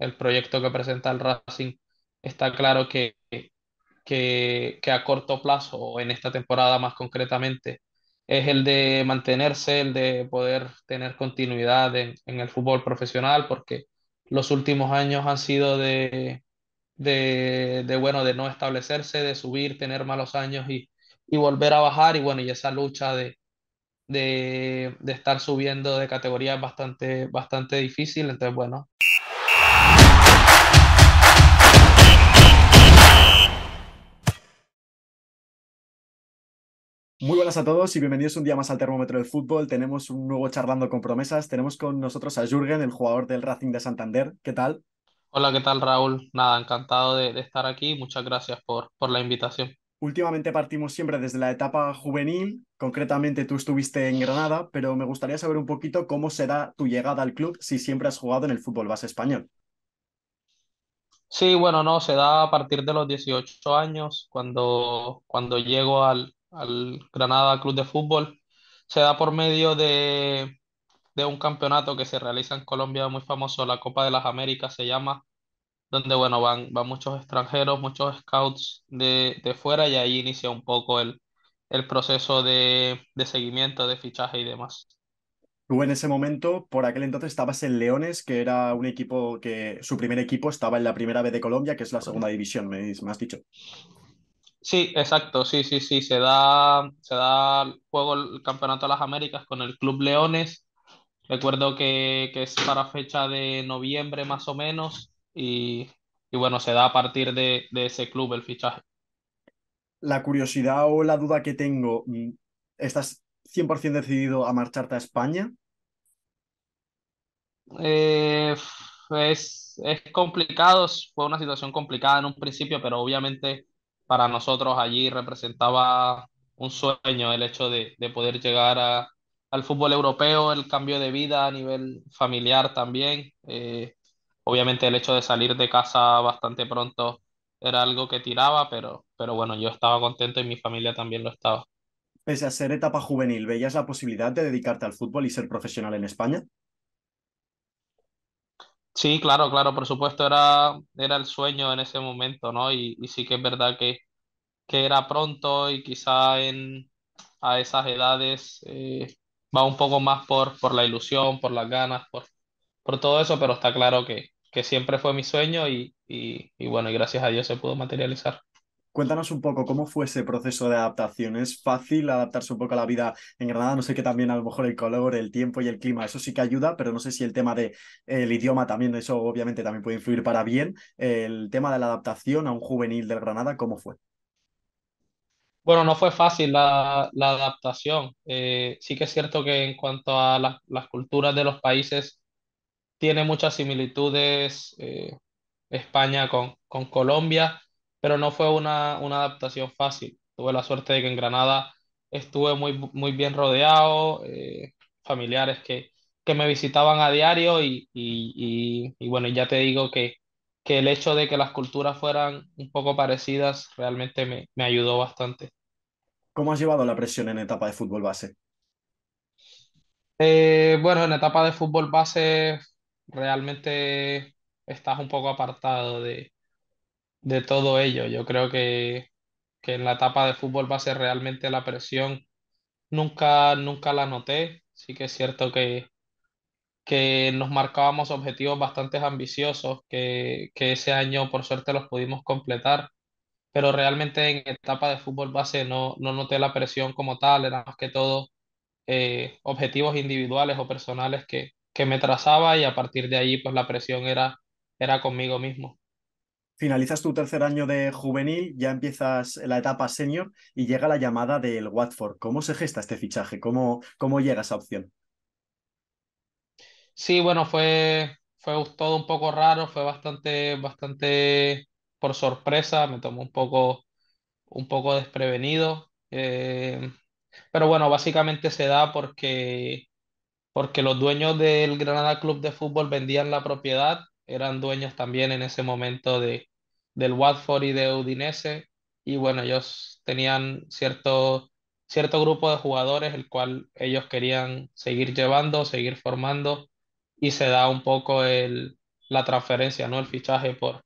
el proyecto que presenta el Racing, está claro que, que, a corto plazo, o en esta temporada más concretamente, es el de mantenerse, el de poder tener continuidad en, el fútbol profesional, porque los últimos años han sido de, de, bueno, de no establecerse, de subir, tener malos años y, volver a bajar, y bueno, y esa lucha de, de, estar subiendo de categoría es bastante, bastante difícil, entonces bueno. Muy buenas a todos y bienvenidos un día más al Termómetro del Fútbol. Tenemos un nuevo charlando con promesas. Tenemos con nosotros a Jürgen, el jugador del Racing de Santander. ¿Qué tal? Hola, ¿qué tal Raúl? Nada, encantado de, estar aquí. Muchas gracias por, por la invitación. Últimamente partimos siempre desde la etapa juvenil, concretamente tú estuviste en Granada, pero me gustaría saber un poquito cómo será tu llegada al club si siempre has jugado en el fútbol base español. Sí, bueno, no, se da a partir de los 18 años, cuando, cuando llego al, al Granada Club de Fútbol, se da por medio de, un campeonato que se realiza en Colombia muy famoso, la Copa de las Américas se llama, donde bueno, van, van muchos extranjeros, muchos scouts de, fuera y ahí inicia un poco el, el proceso de, de seguimiento, de fichaje y demás. Tú en ese momento, por aquel entonces, estabas en Leones, que era un equipo que su primer equipo estaba en la primera B de Colombia, que es la segunda división, me, has dicho. Sí, exacto, sí, sí, sí, se da, se da juego el Campeonato de las Américas con el Club Leones. Recuerdo que, es para fecha de noviembre más o menos y, bueno, se da a partir de, ese club el fichaje. La curiosidad o la duda que tengo, mm, ¿estás 100% decidido a marcharte a España? Eh, es, es complicado, fue una situación complicada en un principio, pero obviamente para nosotros allí representaba un sueño el hecho de, de poder llegar a, al fútbol europeo, el cambio de vida a nivel familiar también. Eh, obviamente el hecho de salir de casa bastante pronto era algo que tiraba, pero, pero bueno, yo estaba contento y mi familia también lo estaba. Pese a ser etapa juvenil, ¿veías la posibilidad de dedicarte al fútbol y ser profesional en España? Sí, claro, claro, por supuesto era, era el sueño en ese momento, ¿no? y sí que es verdad que, que era pronto y quizá en, a esas edades eh, va un poco más por, por la ilusión, por las ganas, por, por todo eso, pero está claro que, que siempre fue mi sueño y, y, bueno, y gracias a Dios se pudo materializar. Cuéntanos un poco cómo fue ese proceso de adaptación. ¿Es fácil adaptarse un poco a la vida en Granada? No sé que también a lo mejor el color, el tiempo y el clima, eso sí que ayuda, pero no sé si el tema del de, el idioma también, eso obviamente también puede influir para bien. El tema de la adaptación a un juvenil del Granada, ¿cómo fue? Bueno, no fue fácil la, adaptación. Eh, sí que es cierto que en cuanto a las culturas de los países, tiene muchas similitudes eh, España con, Colombia, pero no fue una, adaptación fácil. Tuve la suerte de que en Granada estuve muy, muy bien rodeado, eh, familiares que, me visitaban a diario y bueno, ya te digo que el hecho de que las culturas fueran un poco parecidas realmente me, ayudó bastante. ¿Cómo has llevado la presión en etapa de fútbol base? Eh, bueno, en etapa de fútbol base realmente estás un poco apartado de, de todo ello. Yo creo que, que, en la etapa de fútbol base realmente la presión nunca, nunca la noté. Sí que es cierto que, que nos marcábamos objetivos bastante ambiciosos, que, que ese año por suerte los pudimos completar, pero realmente en etapa de fútbol base no, no noté la presión como tal, era más que todo eh, objetivos individuales o personales que, que me trazaba y a partir de ahí pues la presión era, era conmigo mismo. Finalizas tu tercer año de juvenil, ya empiezas la etapa senior y llega la llamada del Watford. ¿Cómo se gesta este fichaje? ¿Cómo, cómo llega esa opción? Sí, bueno, fue, fue todo un poco raro, fue bastante, bastante por sorpresa, me tomó un poco, un poco desprevenido. Eh, pero bueno, básicamente se da porque, porque los dueños del Granada Club de Fútbol vendían la propiedad, eran dueños también en ese momento de, del Watford y de Udinese, y bueno, ellos tenían cierto cierto grupo de jugadores el cual ellos querían seguir llevando, seguir formando y se da un poco el, la transferencia, ¿no? El fichaje por,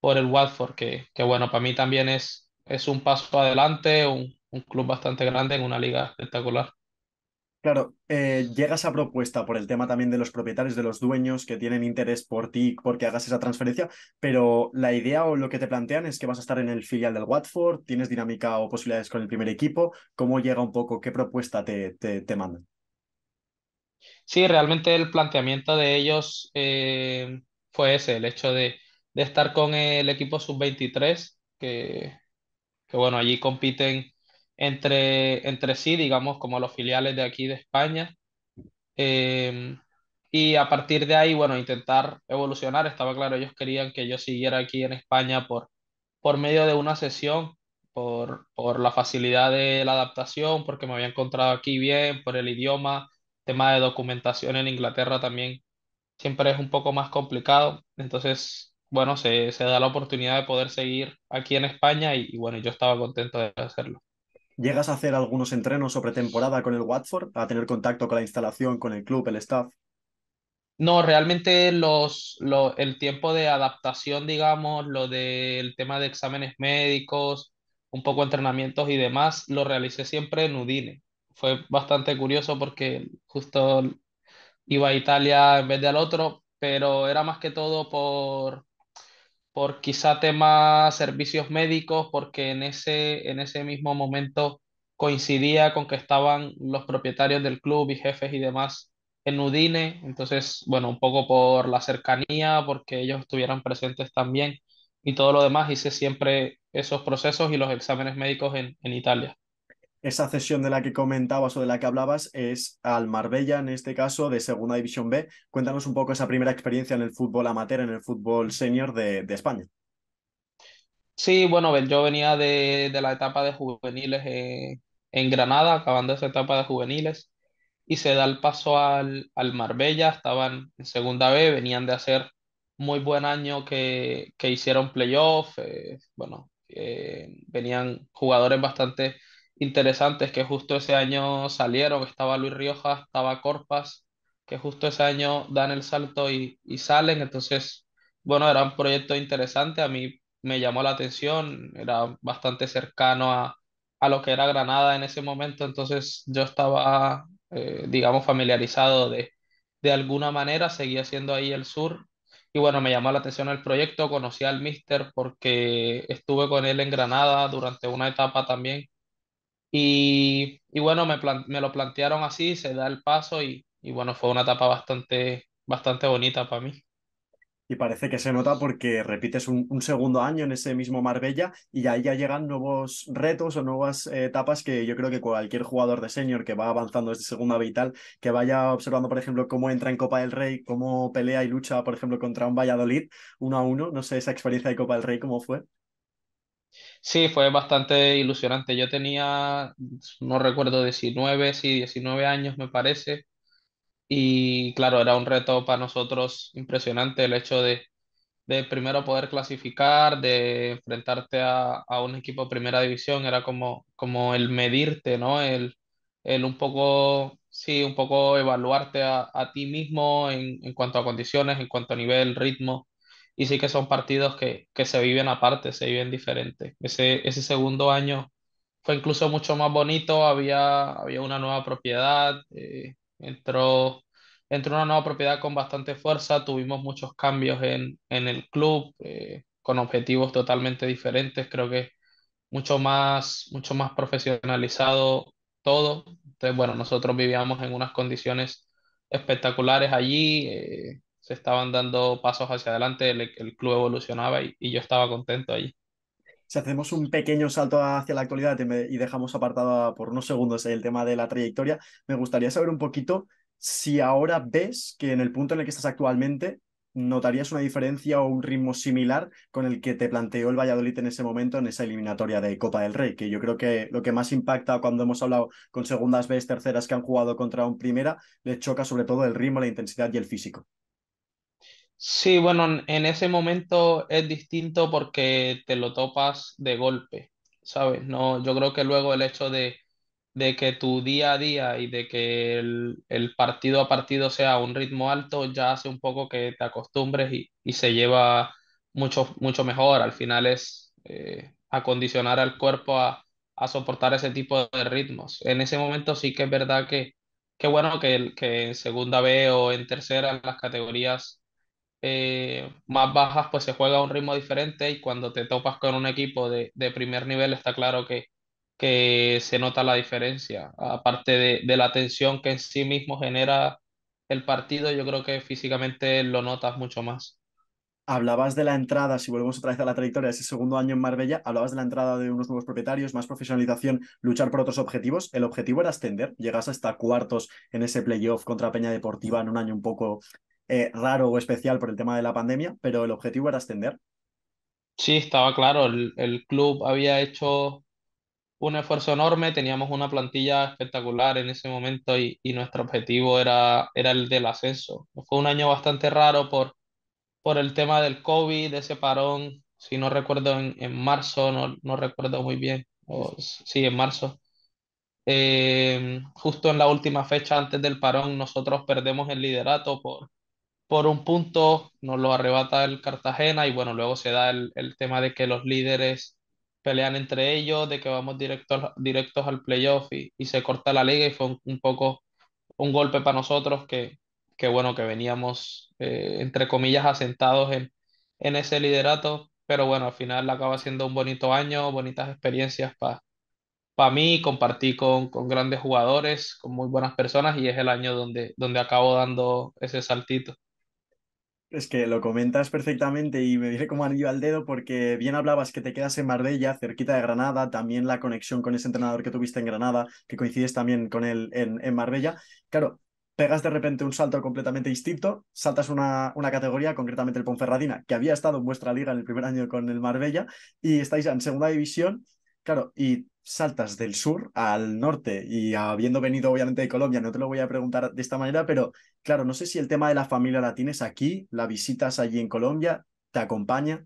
por el Watford, que, que bueno, para mí también es, es un paso adelante, un, club bastante grande en una liga espectacular. Claro, eh, llega esa propuesta por el tema también de los propietarios, de los dueños que tienen interés por ti, porque hagas esa transferencia, pero la idea o lo que te plantean es que vas a estar en el filial del Watford, tienes dinámica o posibilidades con el primer equipo, ¿cómo llega un poco, qué propuesta te, te, te mandan? Sí, realmente el planteamiento de ellos eh, fue ese, el hecho de, estar con el equipo sub-23, que, que bueno, allí compiten entre, sí, digamos, como los filiales de aquí de España. Eh, y a partir de ahí, bueno, intentar evolucionar. Estaba claro, ellos querían que yo siguiera aquí en España por, medio de una sesión, por la facilidad de la adaptación, porque me había encontrado aquí bien, por el idioma tema de documentación en Inglaterra también siempre es un poco más complicado. Entonces, bueno, se, da la oportunidad de poder seguir aquí en España y, bueno, yo estaba contento de hacerlo. ¿Llegas a hacer algunos entrenos sobre temporada con el Watford? ¿A tener contacto con la instalación, con el club, el staff? No, realmente los, el tiempo de adaptación, digamos, lo del tema de exámenes médicos, un poco entrenamientos y demás, lo realicé siempre en Udine fue bastante curioso porque justo iba a Italia en vez de al otro, pero era más que todo por, por quizá temas servicios médicos, porque en ese, en ese mismo momento coincidía con que estaban los propietarios del club y jefes y demás en Udine, entonces, bueno, un poco por la cercanía, porque ellos estuvieran presentes también y todo lo demás, hice siempre esos procesos y los exámenes médicos en Italia esa sesión de la que comentabas o de la que hablabas es al Marbella, en este caso, de Segunda División B. Cuéntanos un poco esa primera experiencia en el fútbol amateur, en el fútbol senior de, España. Sí, bueno, yo venía de, la etapa de juveniles en, Granada, acabando esa etapa de juveniles, y se da el paso al, Marbella, estaban en Segunda B, venían de hacer muy buen año que, hicieron playoff, eh, bueno, eh, venían jugadores bastante interesantes que justo ese año salieron. Estaba Luis Rioja, estaba Corpas, que justo ese año dan el salto y, salen. Entonces, bueno, era un proyecto interesante. A mí me llamó la atención, era bastante cercano a, lo que era Granada en ese momento. Entonces, yo estaba, eh, digamos, familiarizado de, de alguna manera, seguía siendo ahí el sur. Y bueno, me llamó la atención el proyecto, conocí al Mister porque estuve con él en Granada durante una etapa también y, bueno, me, lo plantearon así, se da el paso y, bueno, fue una etapa bastante, bastante bonita para mí. Y parece que se nota porque repites un, segundo año en ese mismo Marbella y ahí ya llegan nuevos retos o nuevas eh, etapas que yo creo que cualquier jugador de senior que va avanzando desde segunda vital, que vaya observando, por ejemplo, cómo entra en Copa del Rey, cómo pelea y lucha, por ejemplo, contra un Valladolid uno a uno. No sé, esa experiencia de Copa del Rey, ¿cómo fue? Sí, fue bastante ilusionante. Yo tenía, no recuerdo, 19, sí, 19 años me parece. Y claro, era un reto para nosotros impresionante el hecho de, de primero poder clasificar, de enfrentarte a, un equipo de primera división. Era como, como el medirte, ¿no? El, un poco, sí, un poco evaluarte a, ti mismo en, en cuanto a condiciones, en cuanto a nivel, ritmo y sí que son partidos que, que se viven aparte, se viven diferentes. Ese, ese segundo año fue incluso mucho más bonito, había, había una nueva propiedad, eh, entró, entró una nueva propiedad con bastante fuerza, tuvimos muchos cambios en, en el club, eh, con objetivos totalmente diferentes, creo que mucho más, mucho más profesionalizado todo. Entonces, bueno, nosotros vivíamos en unas condiciones espectaculares allí, eh, se estaban dando pasos hacia adelante, el, club evolucionaba y, yo estaba contento ahí. Si hacemos un pequeño salto hacia la actualidad y dejamos apartado por unos segundos el tema de la trayectoria, me gustaría saber un poquito si ahora ves que en el punto en el que estás actualmente notarías una diferencia o un ritmo similar con el que te planteó el Valladolid en ese momento en esa eliminatoria de Copa del Rey, que yo creo que lo que más impacta cuando hemos hablado con segundas veces, terceras que han jugado contra un primera, le choca sobre todo el ritmo, la intensidad y el físico. Sí, bueno, en ese momento es distinto porque te lo topas de golpe, ¿sabes? No, yo creo que luego el hecho de, que tu día a día y de que el, partido a partido sea un ritmo alto ya hace un poco que te acostumbres y, se lleva mucho, mucho mejor. Al final es eh, acondicionar al cuerpo a, soportar ese tipo de ritmos. En ese momento sí que es verdad que, que bueno que, que en segunda B o en tercera, las categorías eh, más bajas, pues se juega a un ritmo diferente y cuando te topas con un equipo de, primer nivel está claro que, que se nota la diferencia. Aparte de, de, la tensión que en sí mismo genera el partido, yo creo que físicamente lo notas mucho más. Hablabas de la entrada, si volvemos otra vez a la trayectoria de ese segundo año en Marbella, hablabas de la entrada de unos nuevos propietarios, más profesionalización, luchar por otros objetivos. El objetivo era ascender, llegas hasta cuartos en ese playoff contra Peña Deportiva en un año un poco eh, raro o especial por el tema de la pandemia, pero el objetivo era ascender. Sí, estaba claro, el, el club había hecho un esfuerzo enorme, teníamos una plantilla espectacular en ese momento y, y nuestro objetivo era, era el del ascenso. Fue un año bastante raro por, por el tema del COVID, ese parón, si no recuerdo, en, en marzo, no, no, recuerdo muy bien, o, sí, en marzo. Eh, justo en la última fecha antes del parón nosotros perdemos el liderato por, por un punto, nos lo arrebata el Cartagena y bueno, luego se da el, tema de que los líderes pelean entre ellos, de que vamos directos, directos al playoff y, se corta la liga y fue un, poco un golpe para nosotros que, que bueno, que veníamos eh, entre comillas asentados en, ese liderato, pero bueno, al final acaba siendo un bonito año, bonitas experiencias para para mí, compartí con, grandes jugadores, con muy buenas personas y es el año donde, donde acabo dando ese saltito. Es que lo comentas perfectamente y me viene como anillo al dedo porque bien hablabas que te quedas en Marbella, cerquita de Granada, también la conexión con ese entrenador que tuviste en Granada, que coincides también con él en, Marbella. Claro, pegas de repente un salto completamente distinto, saltas una, una, categoría, concretamente el Ponferradina, que había estado en vuestra liga en el primer año con el Marbella, y estáis en segunda división, claro, y saltas del sur al norte y habiendo venido obviamente de Colombia, no te lo voy a preguntar de esta manera, pero claro, no sé si el tema de la familia la tienes aquí, la visitas allí en Colombia, te acompaña.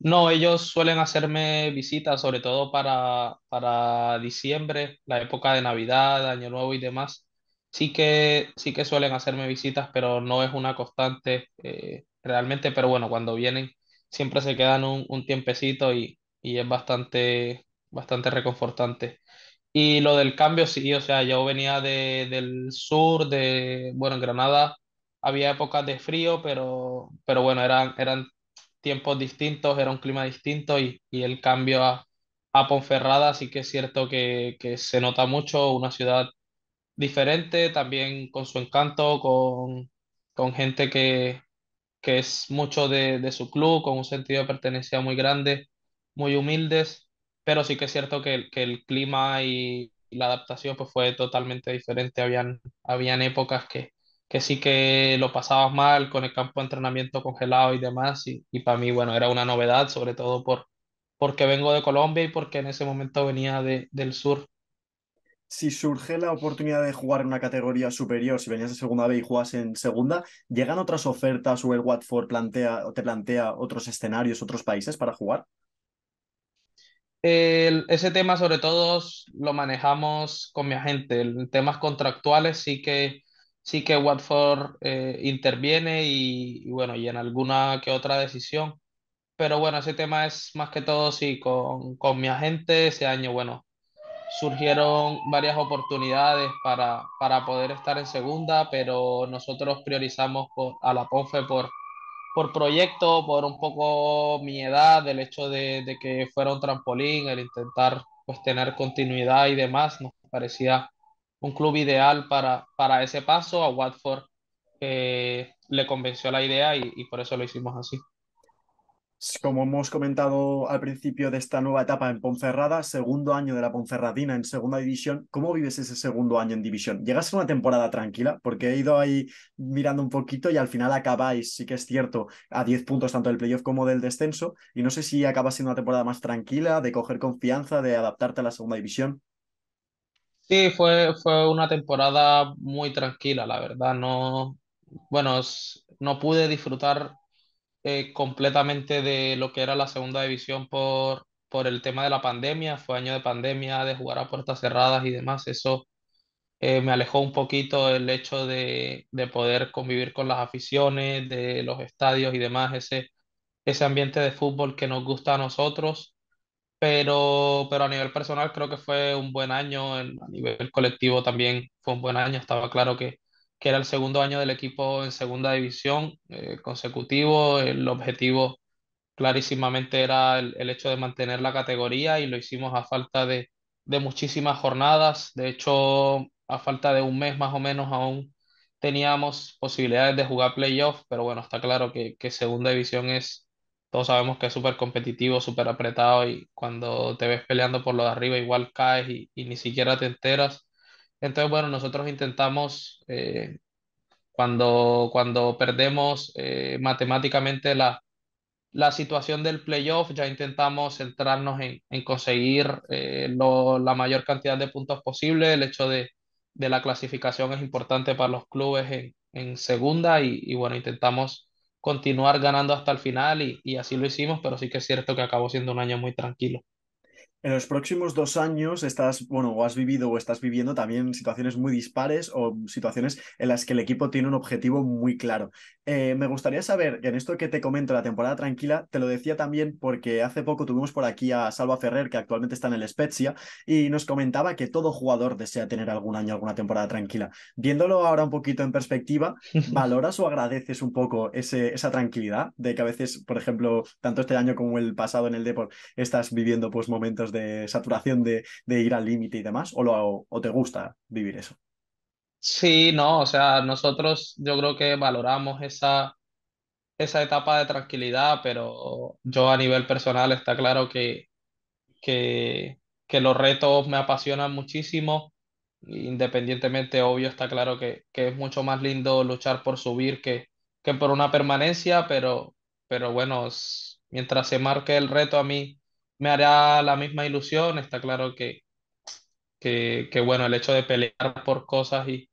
No, ellos suelen hacerme visitas, sobre todo para, para diciembre, la época de Navidad, Año Nuevo y demás. Sí que, sí que suelen hacerme visitas, pero no es una constante eh, realmente, pero bueno, cuando vienen siempre se quedan un, tiempecito y, y es bastante bastante reconfortante. Y lo del cambio, sí, o sea, yo venía de, del sur, de, bueno, en Granada había épocas de frío, pero, pero bueno, eran, eran tiempos distintos, era un clima distinto y, y el cambio a, a Ponferrada sí que es cierto que, que, se nota mucho, una ciudad diferente, también con su encanto, con, con gente que, que es mucho de, de su club, con un sentido de pertenencia muy grande, muy humildes pero sí que es cierto que, que el clima y, la adaptación pues fue totalmente diferente. Habían, habían épocas que, que sí que lo pasabas mal con el campo de entrenamiento congelado y demás, y, para mí, bueno, era una novedad, sobre todo por, porque vengo de Colombia y porque en ese momento venía de, del sur. Si surge la oportunidad de jugar en una categoría superior, si venías de segunda B y juegas en segunda, ¿llegan otras ofertas o el Watford plantea, o te plantea otros escenarios, otros países para jugar? El, ese tema sobre todo lo manejamos con mi agente. En temas contractuales sí que, sí que Watford eh, interviene y, bueno, y en alguna que otra decisión. Pero bueno, ese tema es más que todo sí con, con mi agente. Ese año, bueno, surgieron varias oportunidades para, para poder estar en segunda, pero nosotros priorizamos a la Ponfe por, por proyecto, por un poco mi edad, el hecho de, que fuera un trampolín, el intentar pues, tener continuidad y demás, nos parecía un club ideal para, para ese paso. A Watford le convenció la idea y por eso lo hicimos así. Como hemos comentado al principio de esta nueva etapa en Ponferrada, segundo año de la Ponferradina en segunda división, ¿cómo vives ese segundo año en división? ¿Llegas a una temporada tranquila? Porque he ido ahí mirando un poquito y al final acabáis, sí que es cierto, a 10 puntos tanto del playoff como del descenso. Y no sé si acaba siendo una temporada más tranquila, de coger confianza, de adaptarte a la segunda división. Sí, fue, fue una temporada muy tranquila, la verdad. No, bueno, no pude disfrutar eh, completamente de lo que era la segunda división por, por el tema de la pandemia. Fue año de pandemia, de jugar a puertas cerradas y demás. Eso eh, me alejó un poquito el hecho de, de, poder convivir con las aficiones, de los estadios y demás, ese, ese ambiente de fútbol que nos gusta a nosotros. Pero, pero a nivel personal creo que fue un buen año, a nivel colectivo también fue un buen año, estaba claro que que era el segundo año del equipo en segunda división eh, consecutivo. El objetivo clarísimamente era el, hecho de mantener la categoría y lo hicimos a falta de, muchísimas jornadas. De hecho, a falta de un mes más o menos aún teníamos posibilidades de jugar playoffs pero bueno, está claro que, segunda división es, todos sabemos que es súper competitivo, súper apretado y cuando te ves peleando por lo de arriba igual caes y, y ni siquiera te enteras. Entonces, bueno, nosotros intentamos, eh, cuando, cuando perdemos eh, matemáticamente la, la situación del playoff, ya intentamos centrarnos en, conseguir eh, la mayor cantidad de puntos posible. El hecho de, la clasificación es importante para los clubes en, segunda y, bueno, intentamos continuar ganando hasta el final y así lo hicimos, pero sí que es cierto que acabó siendo un año muy tranquilo. En los próximos dos años estás, bueno, o has vivido o estás viviendo también situaciones muy dispares o situaciones en las que el equipo tiene un objetivo muy claro. Eh, me gustaría saber, en esto que te comento, la temporada tranquila, te lo decía también porque hace poco tuvimos por aquí a Salva Ferrer, que actualmente está en el Spezia, y nos comentaba que todo jugador desea tener algún año, alguna temporada tranquila. Viéndolo ahora un poquito en perspectiva, ¿valoras o agradeces un poco ese, esa tranquilidad de que a veces, por ejemplo, tanto este año como el pasado en el Deport estás viviendo pues momentos de saturación de, ir al límite y demás? ¿O, lo, ¿O te gusta vivir eso? Sí, no, o sea, nosotros yo creo que valoramos esa, esa etapa de tranquilidad, pero yo a nivel personal está claro que, que, que los retos me apasionan muchísimo. Independientemente, obvio, está claro que, que es mucho más lindo luchar por subir que, que por una permanencia, pero, pero bueno, mientras se marque el reto a mí, me hará la misma ilusión. Está claro que, que, bueno, el hecho de pelear por cosas y,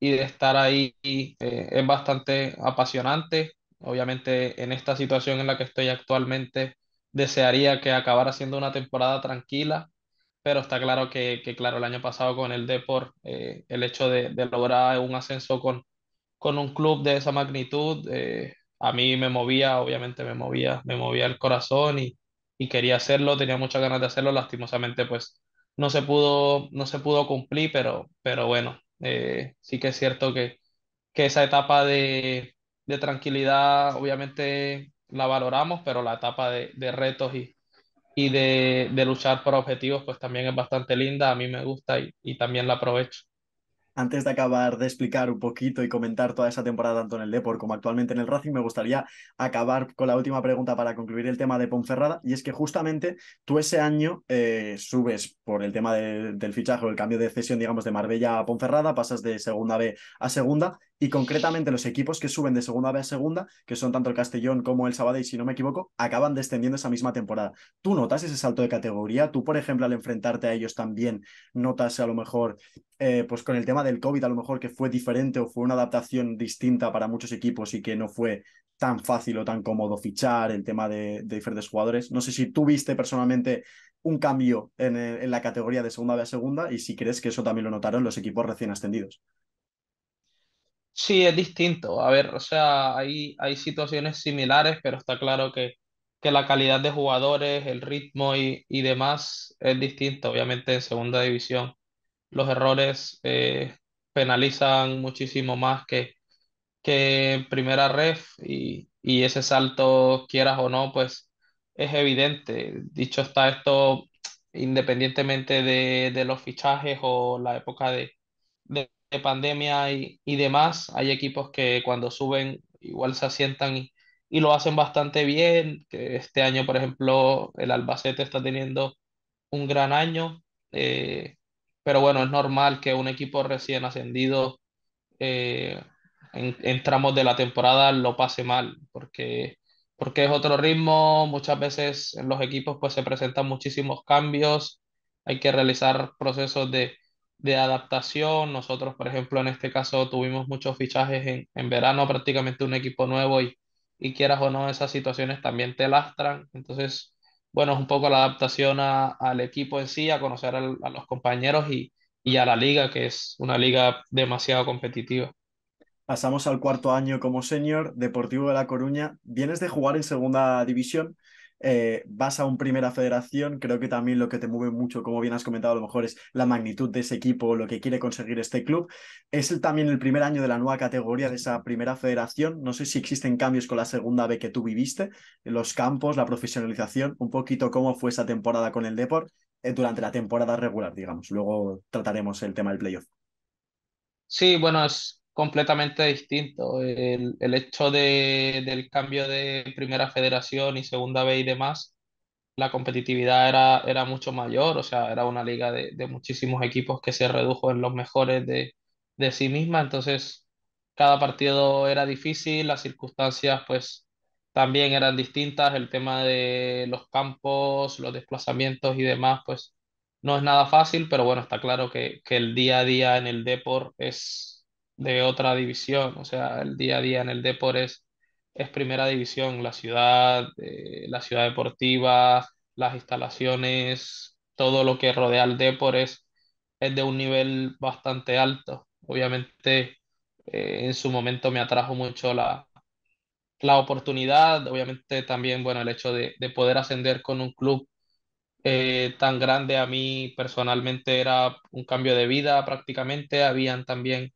de estar ahí eh, es bastante apasionante. Obviamente en esta situación en la que estoy actualmente desearía que acabara siendo una temporada tranquila, pero está claro que, claro, el año pasado con el Depor, eh, el hecho de, lograr un ascenso con, con un club de esa magnitud, eh, a mí me movía, obviamente me movía, me movía el corazón y, y quería hacerlo, tenía muchas ganas de hacerlo, lastimosamente pues no se pudo, no se pudo cumplir, pero, pero bueno, eh, sí que es cierto que, que esa etapa de, de, tranquilidad obviamente la valoramos, pero la etapa de, de retos y, y de, de, luchar por objetivos pues también es bastante linda, a mí me gusta y, y también la aprovecho antes de acabar de explicar un poquito y comentar toda esa temporada tanto en el Depor como actualmente en el Racing, me gustaría acabar con la última pregunta para concluir el tema de Ponferrada. Y es que justamente tú ese año eh, subes por el tema del fichaje o el cambio de cesión, digamos, de Marbella a Ponferrada, pasas de segunda B a segunda y concretamente los equipos que suben de segunda a segunda, que son tanto el Castellón como el Sabadell, si no me equivoco, acaban descendiendo esa misma temporada. ¿Tú notas ese salto de categoría? ¿Tú, por ejemplo, al enfrentarte a ellos también notas a lo mejor, eh, pues con el tema del COVID, a lo mejor que fue diferente o fue una adaptación distinta para muchos equipos y que no fue tan fácil o tan cómodo fichar el tema de, diferentes jugadores? No sé si tú viste personalmente un cambio en, eh, en la categoría de segunda a segunda y si crees que eso también lo notaron los equipos recién ascendidos. Sí, es distinto. A ver, o sea, hay, hay situaciones similares, pero está claro que, que la calidad de jugadores, el ritmo y, y demás es distinto. Obviamente en segunda división los errores eh, penalizan muchísimo más que, que en primera ref y, y ese salto, quieras o no, pues es evidente. Dicho está esto, independientemente de, de los fichajes o la época de de pandemia y, demás, hay equipos que cuando suben igual se asientan y, lo hacen bastante bien. Este año, por ejemplo, el Albacete está teniendo un gran año, eh, pero bueno, es normal que un equipo recién ascendido eh, en, tramos de la temporada lo pase mal, porque, porque es otro ritmo, muchas veces en los equipos pues se presentan muchísimos cambios, hay que realizar procesos de de adaptación. Nosotros, por ejemplo, en este caso tuvimos muchos fichajes en, verano, prácticamente un equipo nuevo y, y, quieras o no, esas situaciones también te lastran. Entonces, bueno, es un poco la adaptación al equipo en sí, a conocer a los compañeros y, y a la liga, que es una liga demasiado competitiva. Pasamos al cuarto año como senior, Deportivo de La Coruña. Vienes de jugar en segunda división eh, vas a un primera federación, creo que también lo que te mueve mucho, como bien has comentado, a lo mejor es la magnitud de ese equipo, lo que quiere conseguir este club. Es también el primer año de la nueva categoría de esa primera federación. No sé si existen cambios con la segunda B que tú viviste, los campos, la profesionalización, un poquito cómo fue esa temporada con el Deport eh, durante la temporada regular, digamos. Luego trataremos el tema del playoff. Sí, bueno, es, completamente distinto. El, hecho de, del cambio de primera federación y segunda B y demás, la competitividad era, era mucho mayor, o sea, era una liga de, muchísimos equipos que se redujo en los mejores de, sí misma, entonces cada partido era difícil, las circunstancias pues también eran distintas, el tema de los campos, los desplazamientos y demás, pues no es nada fácil, pero bueno, está claro que, que el día a día en el deporte es de otra división, o sea, el día a día en el Depor es, primera división, la ciudad, eh, la ciudad deportiva, las instalaciones, todo lo que rodea al Depor es, de un nivel bastante alto. Obviamente, eh, en su momento me atrajo mucho la, oportunidad, obviamente también, bueno, el hecho de, poder ascender con un club eh, tan grande a mí personalmente era un cambio de vida prácticamente, habían también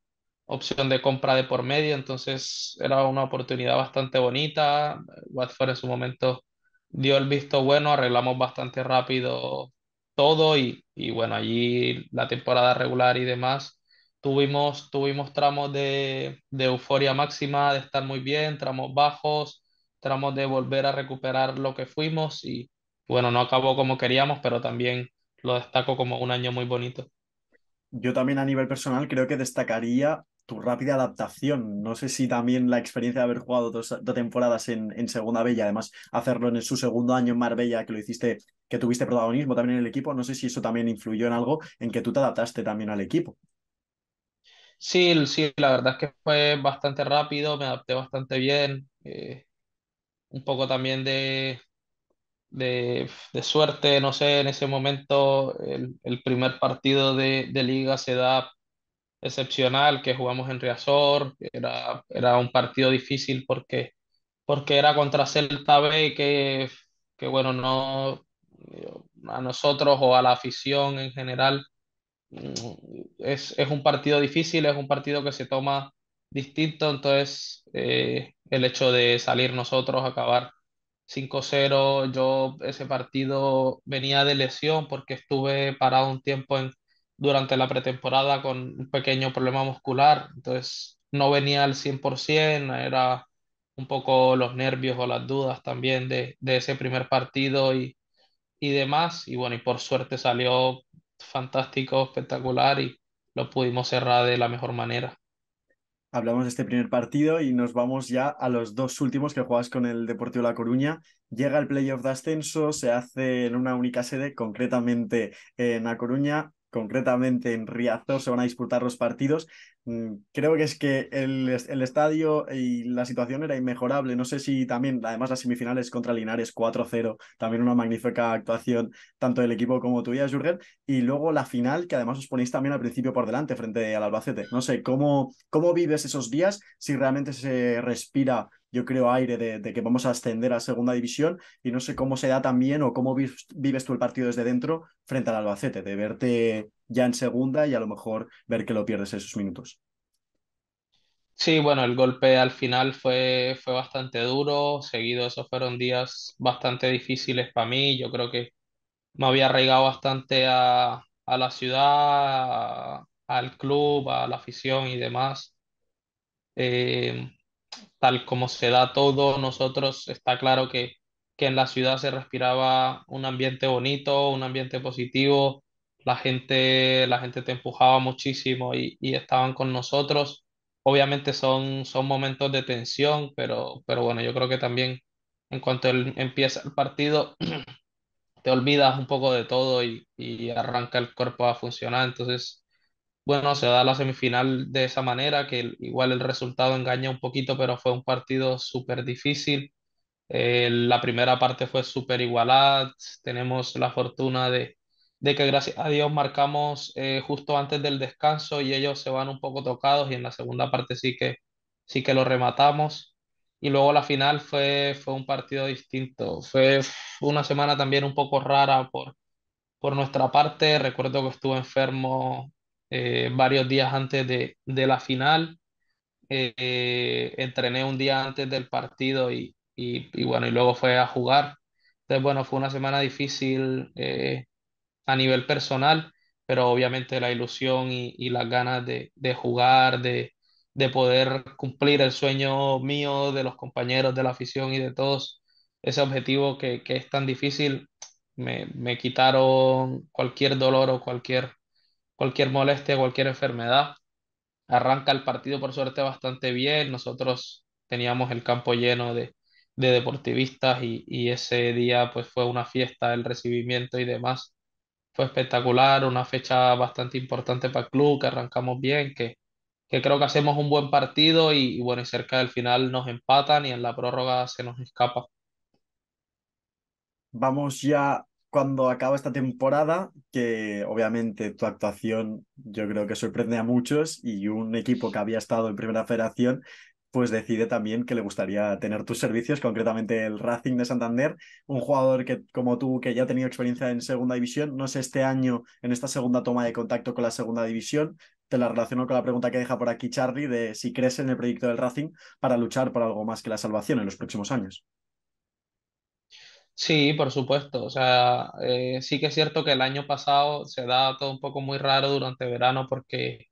opción de compra de por medio, entonces era una oportunidad bastante bonita. Watford en su momento dio el visto bueno, arreglamos bastante rápido todo y, bueno, allí la temporada regular y demás. Tuvimos, tuvimos tramos de, de euforia máxima, de estar muy bien, tramos bajos, tramos de volver a recuperar lo que fuimos y bueno, no acabó como queríamos, pero también lo destaco como un año muy bonito. Yo también a nivel personal creo que destacaría tu rápida adaptación. No sé si también la experiencia de haber jugado dos, temporadas en, Segunda Bella, además hacerlo en su segundo año en Marbella, que lo hiciste, que tuviste protagonismo también en el equipo, no sé si eso también influyó en algo en que tú te adaptaste también al equipo. Sí, sí, la verdad es que fue bastante rápido, me adapté bastante bien. Eh, un poco también de, de, de, suerte, no sé, en ese momento el, el primer partido de, de liga se da excepcional que jugamos en Riazor, era, era un partido difícil porque, porque era contra Celta B que, que bueno, no a nosotros o a la afición en general mm, es, es un partido difícil, es un partido que se toma distinto, entonces eh, el hecho de salir nosotros, acabar 5-0, yo ese partido venía de lesión porque estuve parado un tiempo en, durante la pretemporada con un pequeño problema muscular, entonces no venía al 100%, era un poco los nervios o las dudas también de, de ese primer partido y, y demás. Y bueno, y por suerte salió fantástico, espectacular y lo pudimos cerrar de la mejor manera. Hablamos de este primer partido y nos vamos ya a los dos últimos que juegas con el Deportivo La Coruña. Llega el playoff de ascenso, se hace en una única sede, concretamente en La Coruña concretamente en Riazor, se van a disputar los partidos. Mm, creo que es que el, estadio y la situación era inmejorable. No sé si también, además, las semifinales contra Linares 4-0, también una magnífica actuación tanto del equipo como tuya, Jürgen. Y luego la final, que además os ponéis también al principio por delante frente al Albacete. No sé, ¿cómo, cómo vives esos días? Si realmente se respira yo creo, aire de, que vamos a ascender a segunda división y no sé cómo se da también o cómo vives, tú el partido desde dentro frente al Albacete, de verte ya en segunda y a lo mejor ver que lo pierdes esos minutos. Sí, bueno, el golpe al final fue, fue bastante duro, seguido esos fueron días bastante difíciles para mí, yo creo que me había arraigado bastante a, la ciudad, al club, a la afición y demás. Eh, tal como se da todo, nosotros está claro que, que en la ciudad se respiraba un ambiente bonito, un ambiente positivo, la gente, la gente te empujaba muchísimo y, y estaban con nosotros. Obviamente son, son momentos de tensión, pero, pero bueno, yo creo que también en cuanto el, empieza el partido, te olvidas un poco de todo y, y, arranca el cuerpo a funcionar. Entonces, bueno, se da la semifinal de esa manera, que igual el resultado engaña un poquito, pero fue un partido súper difícil. Eh, la primera parte fue súper igualada. Tenemos la fortuna de, que, gracias a Dios, marcamos eh, justo antes del descanso y ellos se van un poco tocados y en la segunda parte sí que, sí que lo rematamos. Y luego la final fue, fue un partido distinto. Fue una semana también un poco rara por, por nuestra parte. Recuerdo que estuve enfermo eh, varios días antes de, la final. Eh, entrené un día antes del partido y, bueno, y luego fue a jugar. Entonces, bueno, fue una semana difícil eh, a nivel personal, pero obviamente la ilusión y, y las ganas de, jugar, de, poder cumplir el sueño mío, de los compañeros, de la afición y de todos, ese objetivo que, es tan difícil, me quitaron cualquier dolor o cualquier cualquier molestia, cualquier enfermedad. Arranca el partido por suerte bastante bien. Nosotros teníamos el campo lleno de, deportivistas y, ese día pues fue una fiesta, el recibimiento y demás. Fue espectacular, una fecha bastante importante para el club, que arrancamos bien, que, que creo que hacemos un buen partido y, y bueno, y cerca del final nos empatan y en la prórroga se nos escapa. Vamos ya cuando acaba esta temporada, que obviamente tu actuación yo creo que sorprende a muchos y un equipo que había estado en primera federación, pues decide también que le gustaría tener tus servicios, concretamente el Racing de Santander, un jugador que como tú que ya ha tenido experiencia en segunda división, no sé este año en esta segunda toma de contacto con la segunda división, te la relaciono con la pregunta que deja por aquí Charlie de si crees en el proyecto del Racing para luchar por algo más que la salvación en los próximos años. Sí, por supuesto. O sea, eh, sí que es cierto que el año pasado se da todo un poco muy raro durante verano porque,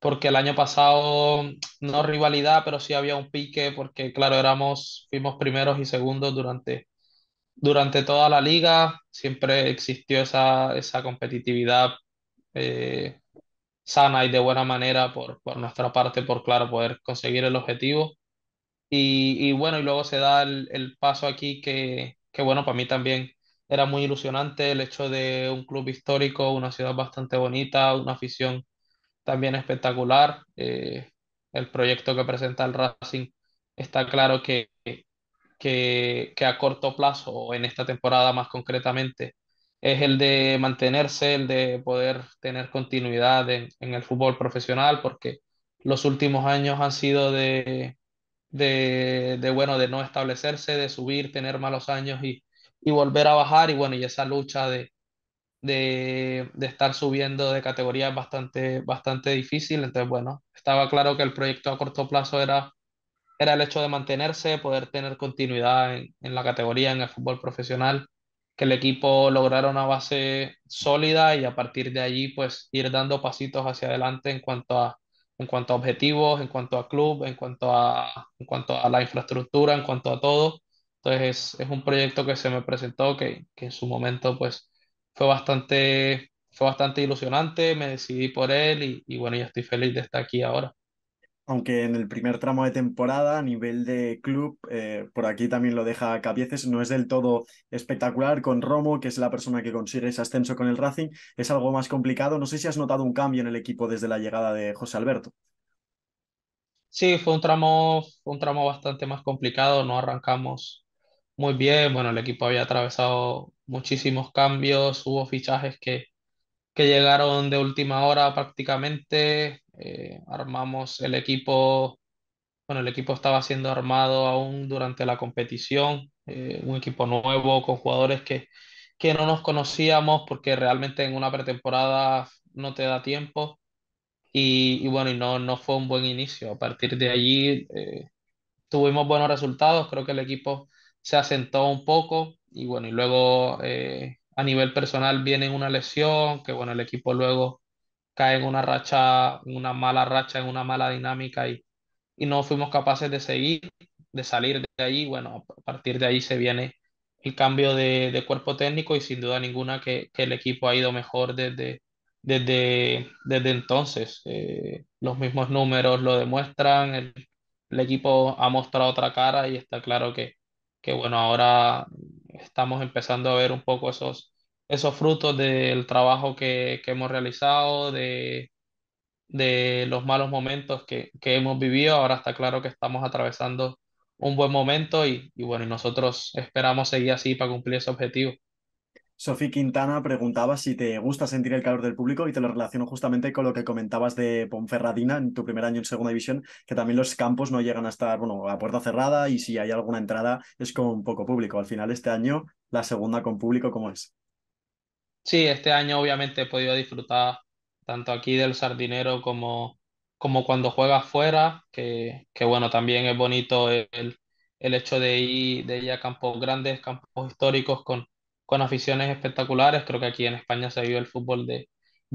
porque el año pasado no rivalidad, pero sí había un pique porque, claro, éramos, fuimos primeros y segundos durante, durante toda la liga. Siempre existió esa, esa competitividad eh, sana y de buena manera por, nuestra parte, por, claro, poder conseguir el objetivo. Y, bueno, y luego se da el paso aquí que que bueno, para mí también era muy ilusionante el hecho de un club histórico, una ciudad bastante bonita, una afición también espectacular. Eh, el proyecto que presenta el Racing está claro que, que, que a corto plazo, o en esta temporada más concretamente, es el de mantenerse, el de poder tener continuidad en el fútbol profesional, porque los últimos años han sido de, de, bueno, de no establecerse, de subir, tener malos años y, volver a bajar. Y bueno, y esa lucha de, de, estar subiendo de categoría es bastante, bastante difícil. Entonces, bueno, estaba claro que el proyecto a corto plazo era, era el hecho de mantenerse, poder tener continuidad en, en la categoría, en el fútbol profesional que el equipo lograra una base sólida y a partir de allí pues ir dando pasitos hacia adelante en cuanto a, en cuanto a objetivos, en cuanto a club, en cuanto a, cuanto a la infraestructura, en cuanto a todo. Entonces es, un proyecto que se me presentó que, en su momento pues fue bastante, fue bastante ilusionante, me decidí por él y, y bueno, ya estoy feliz de estar aquí ahora aunque en el primer tramo de temporada, a nivel de club, eh, por aquí también lo deja capieces no es del todo espectacular con Romo, que es la persona que consigue ese ascenso con el Racing, es algo más complicado. No sé si has notado un cambio en el equipo desde la llegada de José Alberto. Sí, fue un tramo, un tramo bastante más complicado, no arrancamos muy bien, bueno, el equipo había atravesado muchísimos cambios, hubo fichajes que, que llegaron de última hora prácticamente, eh, armamos el equipo, bueno, el equipo estaba siendo armado aún durante la competición, eh, un equipo nuevo con jugadores que, que no nos conocíamos porque realmente en una pretemporada no te da tiempo. Y, bueno, y no, no fue un buen inicio. A partir de allí eh, tuvimos buenos resultados, creo que el equipo se asentó un poco y bueno, y luego a nivel personal viene una lesión, que bueno, el equipo luego cae en una racha, una mala racha, en una mala dinámica y, y no fuimos capaces de seguir, de salir de ahí. Bueno, a partir de ahí se viene el cambio de, de cuerpo técnico y sin duda ninguna que, que, el equipo ha ido mejor desde, desde, desde entonces. Eh, los mismos números lo demuestran, el, el equipo ha mostrado otra cara y está claro que, que bueno, ahora estamos empezando a ver un poco esos, esos frutos del trabajo que, hemos realizado, de, de, los malos momentos que, que, hemos vivido. Ahora está claro que estamos atravesando un buen momento y, bueno, nosotros esperamos seguir así para cumplir ese objetivo. Sofía Quintana preguntaba si te gusta sentir el calor del público y te lo relaciono justamente con lo que comentabas de Ponferradina en tu primer año en Segunda División, que también los campos no llegan a estar, bueno, a puerta cerrada y si hay alguna entrada es con poco público. Al final este año, la segunda con público, ¿cómo es? Sí, este año obviamente he podido disfrutar tanto aquí del Sardinero como, como cuando juega fuera, que, bueno, también es bonito el, hecho de ir, de a campos grandes, campos históricos con, con aficiones espectaculares. Creo que aquí en España se vive el fútbol de,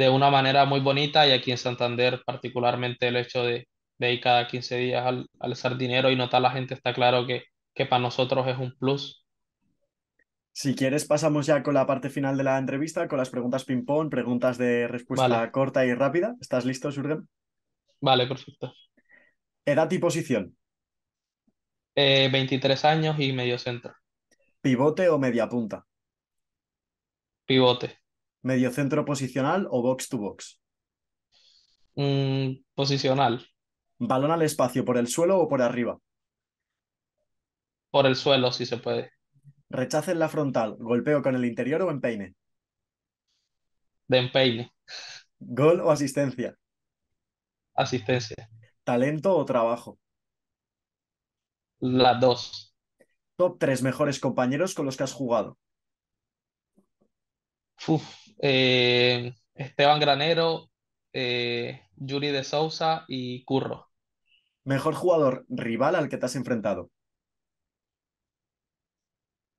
una manera muy bonita y aquí en Santander particularmente el hecho de, ir cada 15 días al, al sardinero y notar la gente está claro que para nosotros es un plus si quieres, pasamos ya con la parte final de la entrevista, con las preguntas ping-pong, preguntas de respuesta corta y rápida. ¿Estás listo, Jürgen? Vale, perfecto. Edad y posición. 23 eh, años y medio centro. ¿Pivote o media punta? Pivote. ¿Medio centro posicional o box to box? Mm, posicional. ¿Balón al espacio por el suelo o por arriba? Por el suelo, si se puede. Rechace en la frontal, golpeo con el interior o empeine. De empeine. Gol o asistencia. Asistencia. Talento o trabajo. Las dos. Top tres mejores compañeros con los que has jugado. Eh, Esteban Granero, eh, Yuri de Sousa y Curro. Mejor jugador rival al que te has enfrentado.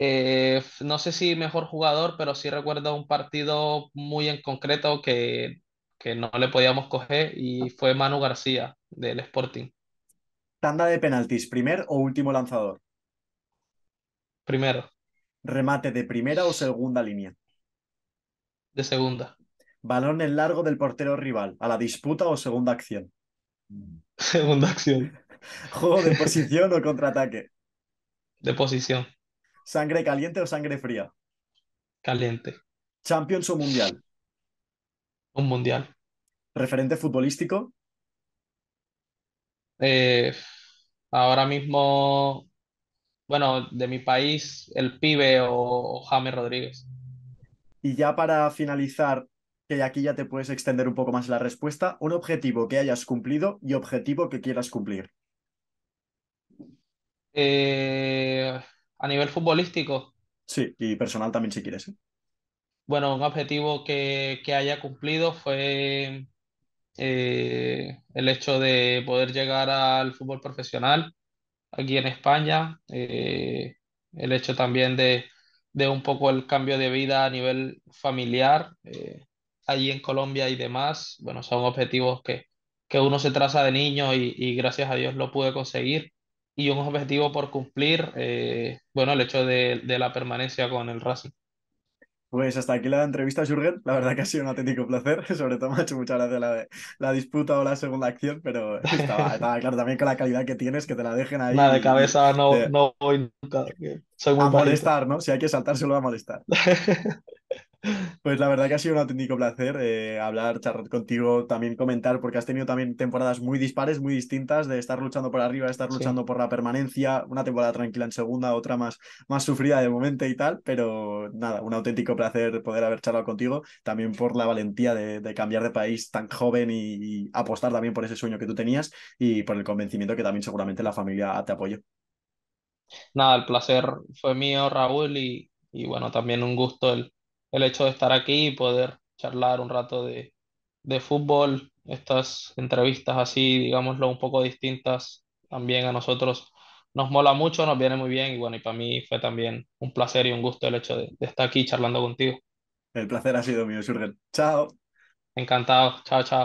Eh, no sé si mejor jugador, pero sí recuerdo un partido muy en concreto que, que no le podíamos coger y fue Manu García del Sporting. Tanda de penaltis, primer o último lanzador. Primero. Remate de primera o segunda línea. De segunda. Balón en largo del portero rival, a la disputa o segunda acción. Segunda acción. Juego de posición o contraataque. De posición. ¿Sangre caliente o sangre fría? Caliente. ¿Champions o mundial? Un mundial. ¿Referente futbolístico? Eh, ahora mismo, bueno, de mi país, el pibe o, Jame Rodríguez. Y ya para finalizar, que aquí ya te puedes extender un poco más la respuesta, un objetivo que hayas cumplido y objetivo que quieras cumplir. Eh, a nivel futbolístico. Sí, y personal también si quieres. ¿eh? Bueno, un objetivo que, haya cumplido fue eh, el hecho de poder llegar al fútbol profesional aquí en España, eh, el hecho también de, un poco el cambio de vida a nivel familiar, allí en Colombia y demás, bueno, son objetivos que, que uno se traza de niño y, y gracias a Dios lo pude conseguir y un objetivo por cumplir, eh, bueno, el hecho de, la permanencia con el Racing. Pues hasta aquí la entrevista, Jürgen. La verdad que ha sido un auténtico placer. Sobre todo me ha hecho muchas gracias la, la disputa o la segunda acción, pero estaba, claro también con la calidad que tienes, que te la dejen ahí. Nada, de cabeza no, voy nunca. Soy a molestar, ¿no? Si hay que saltar, lo va a molestar. Pues la verdad que ha sido un auténtico placer eh, hablar, charlar contigo, también comentar, porque has tenido también temporadas muy dispares, muy distintas, de estar luchando por arriba, de estar luchando por la permanencia, una temporada tranquila en segunda, otra más, más sufrida de momento y tal, pero nada, un auténtico placer poder haber charlado contigo, también por la valentía de, cambiar de país tan joven y, apostar también por ese sueño que tú tenías y por el convencimiento que también seguramente la familia te apoyó. Nada, el placer fue mío, Raúl, y, y bueno, también un gusto el, el hecho de estar aquí y poder charlar un rato de, fútbol, estas entrevistas así, digámoslo, un poco distintas también a nosotros nos mola mucho, nos viene muy bien y bueno, y para mí fue también un placer y un gusto el hecho de, estar aquí charlando contigo. El placer ha sido mío, Jürgen. ¡Chao! Encantado. ¡Chao, Chao. Encantado. Chao, chao.